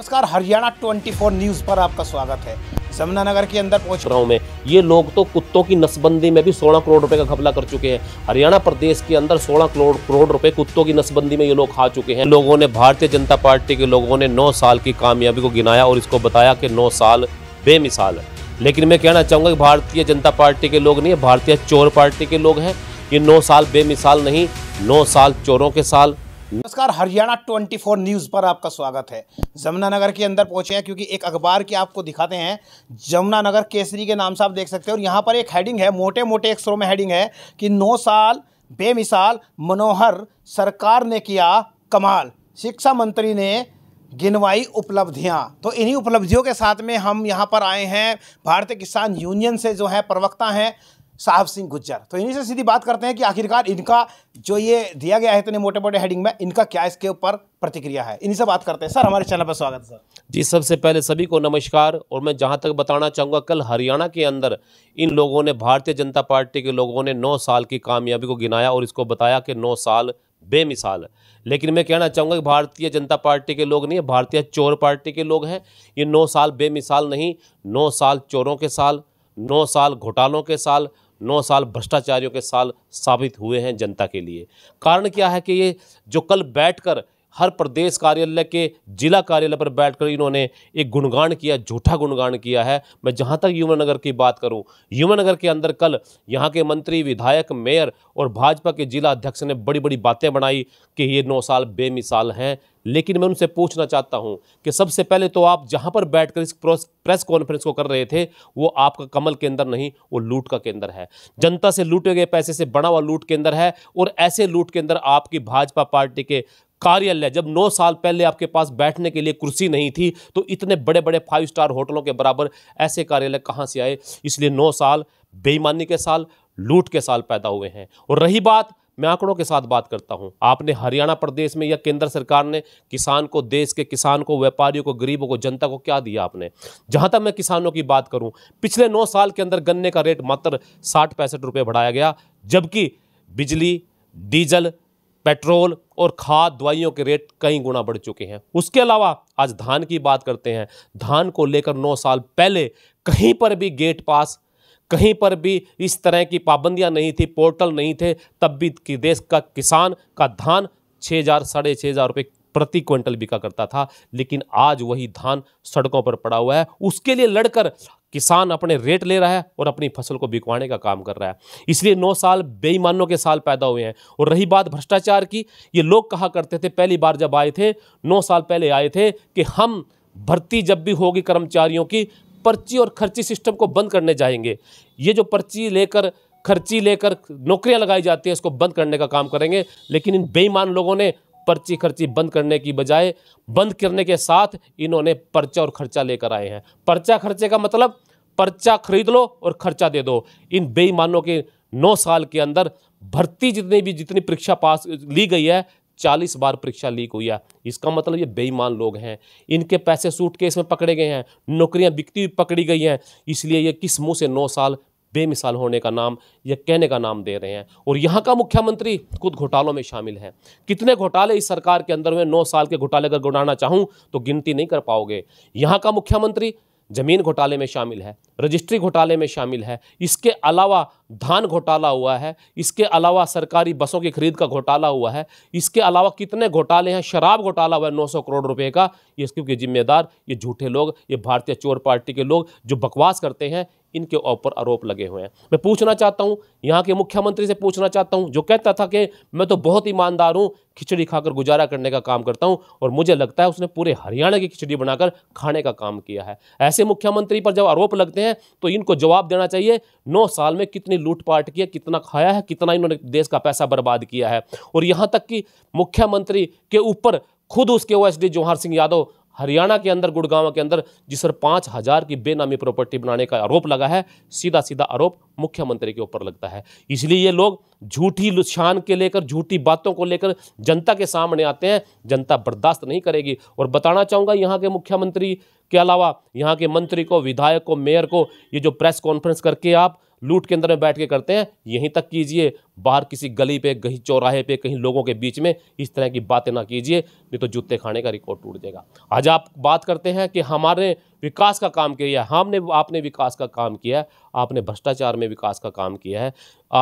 नमस्कार हरियाणा 24 न्यूज पर आपका स्वागत है जमुनानगर के अंदर पहुंच रहा हूं मैं ये लोग तो कुत्तों की नसबंदी में भी 16 करोड़ रुपए का घपला कर चुके हैं हरियाणा प्रदेश के अंदर 16 करोड़ करोड़ रुपए कुत्तों की नसबंदी में ये लोग खा चुके हैं लोगों ने भारतीय जनता पार्टी के लोगों ने नौ साल की कामयाबी को गिनाया और इसको बताया कि नौ साल बेमिसाल लेकिन मैं कहना चाहूंगा कि भारतीय जनता पार्टी के लोग नहीं भारतीय चोर पार्टी के लोग हैं ये नौ साल बेमिसाल नहीं नौ साल चोरों के साल नमस्कार हरियाणा 24 न्यूज़ पर आपका स्वागत है जमुनानगर के अंदर पहुंचे हैं क्योंकि एक अखबार की आपको दिखाते हैं जमुनानगर केसरी के नाम से आप देख सकते हो और यहाँ पर एक हेडिंग है मोटे मोटे अक्षरों में हेडिंग है कि नौ साल बेमिसाल मनोहर सरकार ने किया कमाल शिक्षा मंत्री ने गिनवाई उपलब्धियां तो इन्हीं उपलब्धियों के साथ में हम यहां पर आए हैं भारतीय किसान यूनियन से जो है प्रवक्ता हैं साहब सिंह गुज्जर तो इन्हीं से सीधी बात करते हैं कि आखिरकार इनका जो ये दिया गया है इतने मोटे मोटे हेडिंग में इनका क्या इसके ऊपर प्रतिक्रिया है इन्हीं से बात करते हैं सर हमारे चैनल पर स्वागत है सर जी सबसे पहले सभी को नमस्कार और मैं जहां तक बताना चाहूँगा कल हरियाणा के अंदर इन लोगों ने भारतीय जनता पार्टी के लोगों ने नौ साल की कामयाबी को गिनाया और इसको बताया कि नौ साल बेमिसाल लेकिन मैं कहना चाहूँगा कि भारतीय जनता पार्टी के लोग नहीं है भारतीय चोर पार्टी के लोग हैं ये नौ साल बेमिसाल नहीं नौ साल चोरों के साल नौ साल घोटालों के साल नौ साल भ्रष्टाचारियों के साल साबित हुए हैं जनता के लिए कारण क्या है कि ये जो कल बैठकर हर प्रदेश कार्यालय के जिला कार्यालय पर बैठकर इन्होंने एक गुणगान किया झूठा गुणगान किया है मैं जहाँ तक यमुनानगर की बात करूँ यमुनानगर के अंदर कल यहाँ के मंत्री विधायक मेयर और भाजपा के जिला अध्यक्ष ने बड़ी बड़ी बातें बनाई कि ये नौ साल बेमिसाल हैं लेकिन मैं उनसे पूछना चाहता हूं कि सबसे पहले तो आप जहां पर बैठकर इस प्रेस कॉन्फ्रेंस को कर रहे थे वो आपका कमल के अंदर नहीं वो लूट का केंद्र है जनता से लूटे गए पैसे से बड़ा हुआ लूट के अंदर है और ऐसे लूट के अंदर आपकी भाजपा पार्टी के कार्यालय जब नौ साल पहले आपके पास बैठने के लिए कुर्सी नहीं थी तो इतने बड़े बड़े फाइव स्टार होटलों के बराबर ऐसे कार्यालय कहाँ से आए इसलिए नौ साल बेईमानी के साल लूट के साल पैदा हुए हैं और रही बात मैं आंकड़ों के साथ बात करता हूं आपने हरियाणा प्रदेश में या केंद्र सरकार ने किसान को देश के किसान को व्यापारियों को गरीबों को जनता को क्या दिया आपने जहां तक मैं किसानों की बात करूं पिछले नौ साल के अंदर गन्ने का रेट मात्र साठ पैंसठ रुपये बढ़ाया गया जबकि बिजली डीजल पेट्रोल और खाद दवाइयों के रेट कई गुना बढ़ चुके हैं उसके अलावा आज धान की बात करते हैं धान को लेकर नौ साल पहले कहीं पर भी गेट पास कहीं पर भी इस तरह की पाबंदियां नहीं थी पोर्टल नहीं थे तब भी देश का किसान का धान छः हज़ार साढ़े छः हज़ार रुपये प्रति क्विंटल बिका करता था लेकिन आज वही धान सड़कों पर पड़ा हुआ है उसके लिए लड़कर किसान अपने रेट ले रहा है और अपनी फसल को बिकवाने का काम कर रहा है इसलिए नौ साल बेईमानों के साल पैदा हुए हैं और रही बात भ्रष्टाचार की ये लोग कहा करते थे पहली बार जब आए थे नौ साल पहले आए थे कि हम भर्ती जब भी होगी कर्मचारियों की पर्ची और खर्ची सिस्टम को बंद करने जाएंगे ये जो पर्ची लेकर खर्ची लेकर नौकरियां लगाई जाती है इसको बंद करने का काम करेंगे लेकिन इन बेईमान लोगों ने पर्ची खर्ची बंद करने की बजाय बंद करने के साथ इन्होंने पर्चा और खर्चा लेकर आए हैं पर्चा खर्चे का मतलब पर्चा खरीद लो और खर्चा दे दो इन बेईमानों के नौ साल के अंदर भर्ती जितनी भी जितनी परीक्षा पास ली गई है चालीस बार परीक्षा लीक हुई है इसका मतलब ये बेईमान लोग हैं इनके पैसे सूट केस में पकड़े गए हैं नौकरियां बिकती हुई पकड़ी गई हैं इसलिए ये किस मुंह से नौ साल बेमिसाल होने का नाम या कहने का नाम दे रहे हैं और यहाँ का मुख्यमंत्री खुद घोटालों में शामिल है कितने घोटाले इस सरकार के अंदर हुए नौ साल के घोटाले अगर गुड़ाना चाहूँ तो गिनती नहीं कर पाओगे यहाँ का मुख्यमंत्री जमीन घोटाले में शामिल है रजिस्ट्री घोटाले में शामिल है इसके अलावा धान घोटाला हुआ है इसके अलावा सरकारी बसों की खरीद का घोटाला हुआ है इसके अलावा कितने घोटाले हैं शराब घोटाला हुआ है 900 करोड़ रुपए का ये इसके जिम्मेदार ये झूठे लोग ये भारतीय चोर पार्टी के लोग जो बकवास करते हैं इनके ऊपर आरोप लगे हुए हैं मैं पूछना चाहता हूँ यहाँ के मुख्यमंत्री से पूछना चाहता हूँ जो कहता था कि मैं तो बहुत ईमानदार हूँ खिचड़ी खाकर गुजारा करने का काम करता हूँ और मुझे लगता है उसने पूरे हरियाणा की खिचड़ी बनाकर खाने का काम किया है ऐसे मुख्यमंत्री पर जब आरोप लगते हैं तो इनको जवाब देना चाहिए नौ साल में कितनी लूटपाट की है कितना खाया है कितना इन्होंने देश का पैसा बर्बाद किया है और यहाँ तक कि मुख्यमंत्री के ऊपर खुद उसके O S D Jawahar Singh Yadav Haryana के अंदर गुड़गांव के अंदर जिस पर पाँच हज़ार की बेनामी प्रॉपर्टी बनाने का आरोप लगा है सीधा सीधा आरोप मुख्यमंत्री के ऊपर लगता है इसलिए ये लोग झूठी लुछान के लेकर झूठी बातों को लेकर जनता के सामने आते हैं जनता बर्दाश्त नहीं करेगी और बताना चाहूँगा यहाँ के मुख्यमंत्री के अलावा यहाँ के मंत्री को विधायक को मेयर को ये जो प्रेस कॉन्फ्रेंस करके आप लूट के अंदर में बैठ के करते हैं यहीं तक कीजिए बाहर किसी गली पे कहीं चौराहे पे कहीं लोगों के बीच में इस तरह की बातें ना कीजिए नहीं तो जूते खाने का रिकॉर्ड टूट जाएगा आज आप बात करते हैं कि हमारे विकास का काम किया हमने आपने विकास का काम किया है आपने भ्रष्टाचार में विकास का काम किया है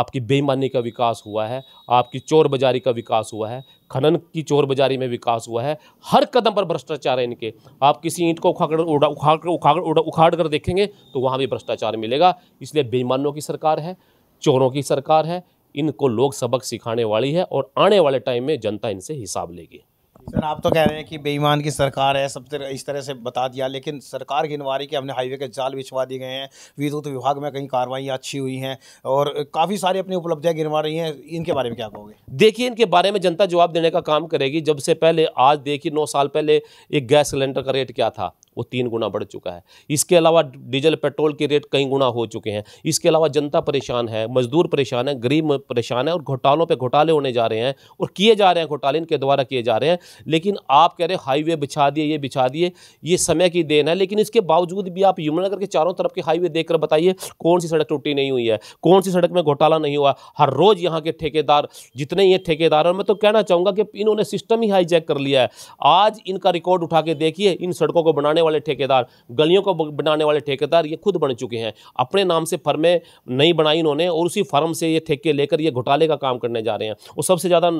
आपकी बेईमानी का विकास हुआ है आपकी चोर बाजारी का विकास हुआ है खनन की चोर बाजारी में विकास हुआ है हर कदम पर भ्रष्टाचार है इनके आप किसी ईंट को उखाड़ उड़ा उखाड़ कर उखाड़ उड़ा उखाड़ कर देखेंगे तो वहाँ भी भ्रष्टाचार मिलेगा इसलिए बेईमानों की सरकार है चोरों की सरकार है इनको लोग सबक सिखाने वाली है और आने वाले टाइम में जनता इनसे हिसाब लेगी सर आप तो कह रहे हैं कि बेईमान की सरकार है सब तरह इस तरह से बता दिया लेकिन सरकार गिनवारी कि हमने हाईवे के जाल बिछवा दिए गए हैं विद्युत विभाग में कई कार्रवाइयाँ अच्छी हुई हैं और काफ़ी सारी अपनी उपलब्धियाँ गिनवा रही हैं इनके बारे में क्या कहोगे देखिए इनके बारे में जनता जवाब देने का काम करेगी जब से पहले आज देखिए नौ साल पहले एक गैस सिलेंडर का रेट क्या था वो तीन गुना बढ़ चुका है इसके अलावा डीजल पेट्रोल के रेट कई गुना हो चुके हैं इसके अलावा जनता परेशान है मजदूर परेशान है गरीब परेशान है और घोटालों पे घोटाले होने जा रहे हैं और किए जा रहे हैं घोटाले इनके द्वारा किए जा रहे हैं लेकिन आप कह रहे हैं हाईवे बिछा दिए ये बिछा दिए ये समय की देन है लेकिन इसके बावजूद भी आप यमुनानगर के चारों तरफ के हाईवे देख बताइए कौन सी सड़क टूटी नहीं हुई है कौन सी सड़क में घोटाला नहीं हुआ हर रोज़ यहाँ के ठेकेदार जितने ये ठेकेदार हैं मैं तो कहना चाहूँगा कि इन्होंने सिस्टम ही हाईजैक कर लिया है आज इनका रिकॉर्ड उठा के देखिए इन सड़कों को बनाने बनाने वाले ठेकेदार गलियों को बनाने वाले ठेकेदार ये खुद बन चुके हैं अपने नाम से फर्में नहीं बनाई इन्होंने और उसी फर्म से ये ठेके लेकर ये घोटाले का काम करने जा रहे हैं और सबसे ज़्यादा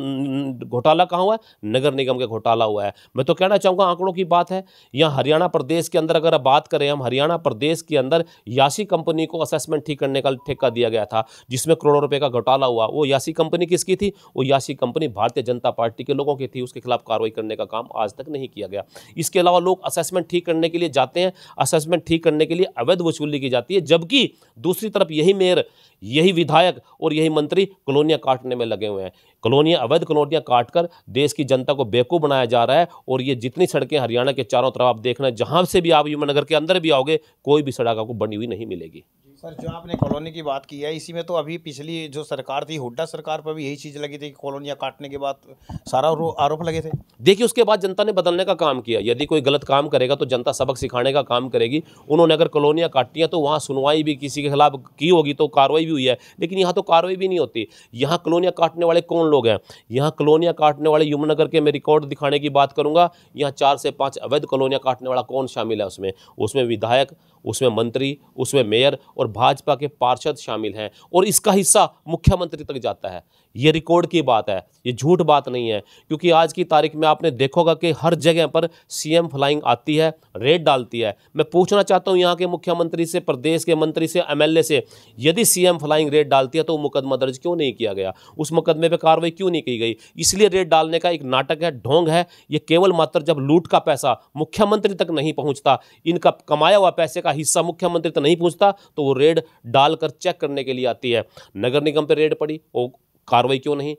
घोटाला कहाँ हुआ है नगर निगम का घोटाला हुआ है मैं तो कहना चाहूँगा आंकड़ों की बात है या हरियाणा प्रदेश के अंदर अगर बात करें हम हरियाणा प्रदेश के अंदर यासी कंपनी को असेसमेंट ठीक करने का ठेका दिया गया था जिसमें करोड़ों रुपये का घोटाला हुआ वो यासी कंपनी किसकी थी वो यासी कंपनी भारतीय जनता पार्टी के लोगों की थी उसके खिलाफ कार्रवाई करने का काम आज तक नहीं किया गया इसके अलावा लोग असेसमेंट ठीक करने के लिए जाते हैं असेसमेंट ठीक करने के लिए अवैध वसूली की जाती है जबकि दूसरी तरफ यही मेयर यही विधायक और यही मंत्री कॉलोनियाँ काटने में लगे हुए हैं कॉलोनियाँ अवैध कॉलोनियाँ काट कर देश की जनता को बेवकूफ़ बनाया जा रहा है और ये जितनी सड़कें हरियाणा के चारों तरफ आप देख रहे हैं जहाँ से भी आप यमुनानगर के अंदर भी आओगे कोई भी सड़क आपको बनी हुई नहीं मिलेगी सर जो आपने कॉलोनी की बात की है इसी में तो अभी पिछली जो सरकार थी हुड्डा सरकार पर भी यही चीज़ लगी थी कि कॉलोनियाँ काटने के बाद सारा आरोप लगे थे देखिए उसके बाद जनता ने बदलने का काम किया यदि कोई गलत काम करेगा तो जनता सबक सिखाने का काम करेगी उन्होंने अगर कॉलोनियाँ काटी हैं तो वहाँ सुनवाई भी किसी के खिलाफ की होगी तो कार्रवाई भी हुई है लेकिन यहाँ तो कार्रवाई भी नहीं होती यहाँ कलोनियाँ काटने वाले कौन लोग हैं यहाँ कलोनियाँ काटने वाले यमुनगर के मैं रिकॉर्ड दिखाने की बात करूँगा यहाँ चार से पाँच अवैध कलोनियाँ काटने वाला कौन शामिल है उसमें उसमें विधायक उसमें मंत्री उसमें मेयर और भाजपा के पार्षद शामिल हैं और इसका हिस्सा मुख्यमंत्री तक जाता है ये रिकॉर्ड की बात है ये झूठ बात नहीं है क्योंकि आज की तारीख में आपने देखोगा कि हर जगह पर सीएम फ्लाइंग आती है रेड डालती है मैं पूछना चाहता हूँ यहाँ के मुख्यमंत्री से प्रदेश के मंत्री से एम से यदि सी फ्लाइंग रेड डालती है तो मुकदमा दर्ज क्यों नहीं किया गया उस मुकदमे पर कार्रवाई क्यों नहीं की गई इसलिए रेड डालने का एक नाटक है ढोंग है ये केवल मात्र जब लूट का पैसा मुख्यमंत्री तक नहीं पहुँचता इनका कमाया हुआ पैसे का हिस्सा मुख्यमंत्री तक नहीं पूछता तो वो रेड डालकर चेक करने के लिए आती है नगर निगम पर रेड पड़ी वो कार्रवाई क्यों नहीं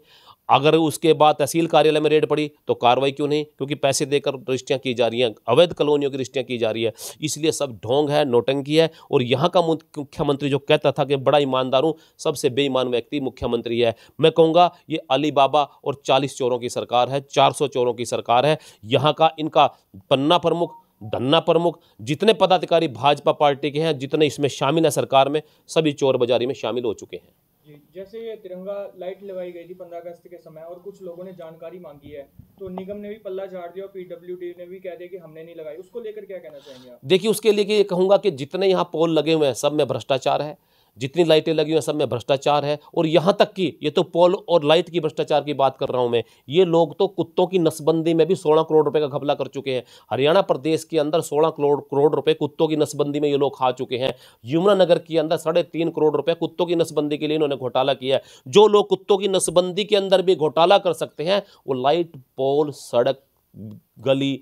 अगर उसके बाद तहसील कार्यालय में रेड पड़ी तो कार्रवाई क्यों नहीं क्योंकि पैसे देकर रिश्तियाँ की जा रही हैं अवैध कॉलोनियों की रिश्तियाँ की जा रही है इसलिए सब ढोंग है नोटंकी है और यहाँ का मुख्यमंत्री जो कहता था कि बड़ा ईमानदार हूँ सबसे बेईमान व्यक्ति मुख्यमंत्री है मैं कहूँगा ये अली बाबा और चालीस चोरों की सरकार है चार चोरों की सरकार है यहाँ का इनका पन्ना प्रमुख धन्ना प्रमुख जितने पदाधिकारी भाजपा पार्टी के हैं जितने इसमें शामिल हैं सरकार में सभी चोर बाजारी में शामिल हो चुके हैं जैसे ये तिरंगा लाइट लगाई गई थी पंद्रह अगस्त के समय और कुछ लोगों ने जानकारी मांगी है तो निगम ने भी पल्ला झाड़ दिया और पीडब्ल्यू ने भी कह दिया कि हमने नहीं लगाई उसको लेकर क्या कहना चाहेंगे देखिए उसके लिए कि ये कि जितने यहाँ पोल लगे हुए हैं सब में भ्रष्टाचार है जितनी लाइटें लगी हुई सब में भ्रष्टाचार है और यहाँ तक कि ये तो पोल और लाइट की भ्रष्टाचार की बात कर रहा हूँ मैं ये लोग तो कुत्तों की नसबंदी में भी सोलह करोड़ रुपये का घपला कर चुके हैं हरियाणा प्रदेश के अंदर सोलह करोड़ करोड़ रुपये कुत्तों की नसबंदी में ये लोग खा चुके हैं यमुनानगर के अंदर साढ़े तीन करोड़ रुपये कुत्तों की नसबंदी के लिए इन्होंने घोटाला किया है जो लोग कुत्तों की नसबंदी के अंदर भी घोटाला कर सकते हैं वो लाइट पोल सड़क गली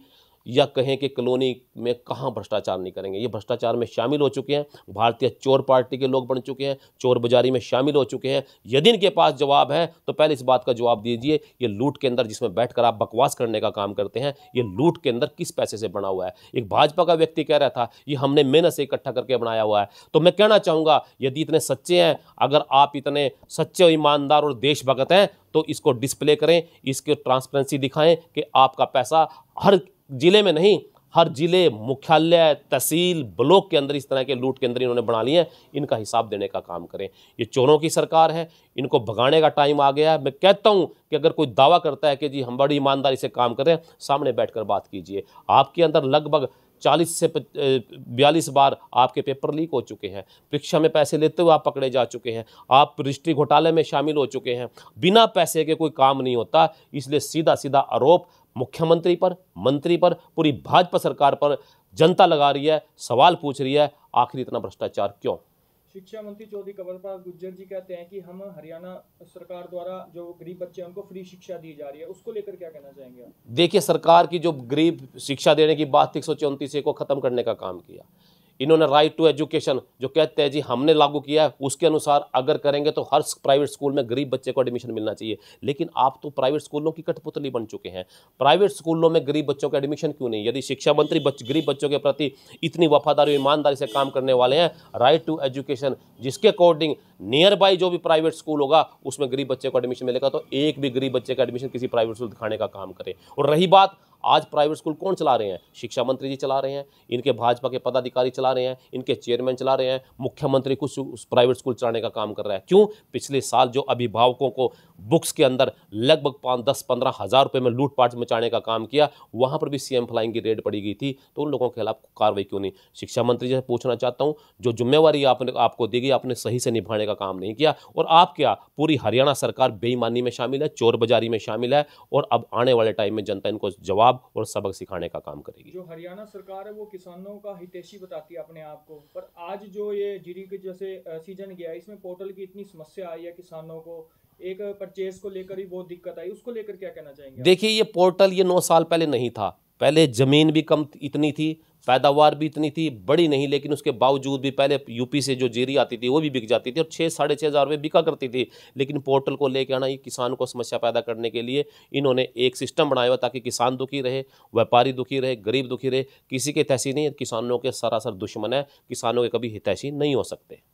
या कहें कि कॉलोनी में कहाँ भ्रष्टाचार नहीं करेंगे ये भ्रष्टाचार में शामिल हो चुके हैं भारतीय चोर पार्टी के लोग बन चुके हैं चोर बाजारी में शामिल हो चुके हैं यदि इनके पास जवाब है तो पहले इस बात का जवाब दीजिए ये लूट के अंदर जिसमें बैठ आप बकवास करने का काम करते हैं ये लूट के अंदर किस पैसे से बना हुआ है एक भाजपा का व्यक्ति कह रहा था ये हमने मेहनत से इकट्ठा करके बनाया हुआ है तो मैं कहना चाहूँगा यदि इतने सच्चे हैं अगर आप इतने सच्चे ईमानदार और देशभगत हैं तो इसको डिस्प्ले करें इसके ट्रांसपेरेंसी दिखाएं कि आपका पैसा हर ज़िले में नहीं हर ज़िले मुख्यालय तहसील ब्लॉक के अंदर इस तरह के लूट के अंदर इन्होंने बना लिए हैं इनका हिसाब देने का काम करें ये चोरों की सरकार है इनको भगाने का टाइम आ गया है मैं कहता हूँ कि अगर कोई दावा करता है कि जी हम बड़ी ईमानदारी से काम करें सामने बैठकर बात कीजिए आपके अंदर लगभग चालीस से बयालीस बार आपके पेपर लीक हो चुके हैं परीक्षा में पैसे लेते हुए आप पकड़े जा चुके हैं आप रजिस्ट्री घोटाले में शामिल हो चुके हैं बिना पैसे के कोई काम नहीं होता इसलिए सीधा सीधा आरोप मुख्यमंत्री पर मंत्री पर पूरी भाजपा सरकार पर जनता लगा रही है सवाल पूछ रही है आखिर इतना भ्रष्टाचार क्यों शिक्षा मंत्री चौधरी कंवरपाल प्रसाद गुज्जर जी कहते हैं कि हम हरियाणा सरकार द्वारा जो गरीब बच्चे हैं उनको फ्री शिक्षा दी जा रही है उसको लेकर क्या कहना चाहेंगे देखिए सरकार की जो गरीब शिक्षा देने की बात थी एक को ख़त्म करने का काम किया इन्होंने राइट टू एजुकेशन जो कहते हैं जी हमने लागू किया है उसके अनुसार अगर करेंगे तो हर प्राइवेट स्कूल में गरीब बच्चे को एडमिशन मिलना चाहिए लेकिन आप तो प्राइवेट स्कूलों की कठपुतली बन चुके हैं प्राइवेट स्कूलों में गरीब बच्चों का एडमिशन क्यों नहीं यदि शिक्षा मंत्री बच्च, गरीब बच्चों के प्रति इतनी वफादारी ईमानदारी से काम करने वाले हैं राइट टू एजुकेशन जिसके अकॉर्डिंग नियर बाई जो भी प्राइवेट स्कूल होगा उसमें गरीब बच्चे को एडमिशन मिलेगा तो एक भी गरीब बच्चे का एडमिशन किसी प्राइवेट स्कूल दिखाने का काम करें और रही बात आज प्राइवेट स्कूल कौन चला रहे हैं शिक्षा मंत्री जी चला रहे हैं इनके भाजपा के पदाधिकारी चला रहे हैं इनके चेयरमैन चला रहे हैं मुख्यमंत्री कुछ प्राइवेट स्कूल चलाने का काम कर रहा है क्यों पिछले साल जो अभिभावकों को बुक्स के अंदर लगभग पाँच दस पंद्रह हज़ार रुपये में लूटपाट मचाने का काम किया वहाँ पर भी सीएम फ्लाइंग की रेड पड़ी गई थी तो उन लोगों के खिलाफ कार्रवाई क्यों नहीं शिक्षा मंत्री जी से पूछना चाहता हूँ जो जिम्मेवारी आपने आपको दी गई आपने सही से निभाने का काम नहीं किया और आप क्या पूरी हरियाणा सरकार बेईमानी में शामिल है चोर बाजारी में शामिल है और अब आने वाले टाइम में जनता इनको जवाब और सबक सिखाने का काम करेगी जो हरियाणा सरकार है वो किसानों का हितेशी बताती है अपने आप को पर आज जो ये जीरी के जैसे सीजन गया इसमें पोर्टल की इतनी समस्या आई है किसानों को एक परचेज को लेकर ही बहुत दिक्कत आई उसको लेकर क्या कहना चाहेंगे देखिए ये पोर्टल ये नौ साल पहले नहीं था पहले ज़मीन भी कम इतनी थी पैदावार भी इतनी थी बड़ी नहीं लेकिन उसके बावजूद भी पहले यूपी से जो जीरी आती थी वो भी बिक जाती थी और छः साढ़े छः हज़ार रुपये बिका करती थी लेकिन पोर्टल को लेकर आना ये किसान को समस्या पैदा करने के लिए इन्होंने एक सिस्टम बनाया हुआ ताकि किसान दुखी रहे व्यापारी दुखी रहे गरीब दुखी रहे किसी के तहसी नहीं किसानों के सरासर दुश्मन है किसानों के कभी हितैषी नहीं हो सकते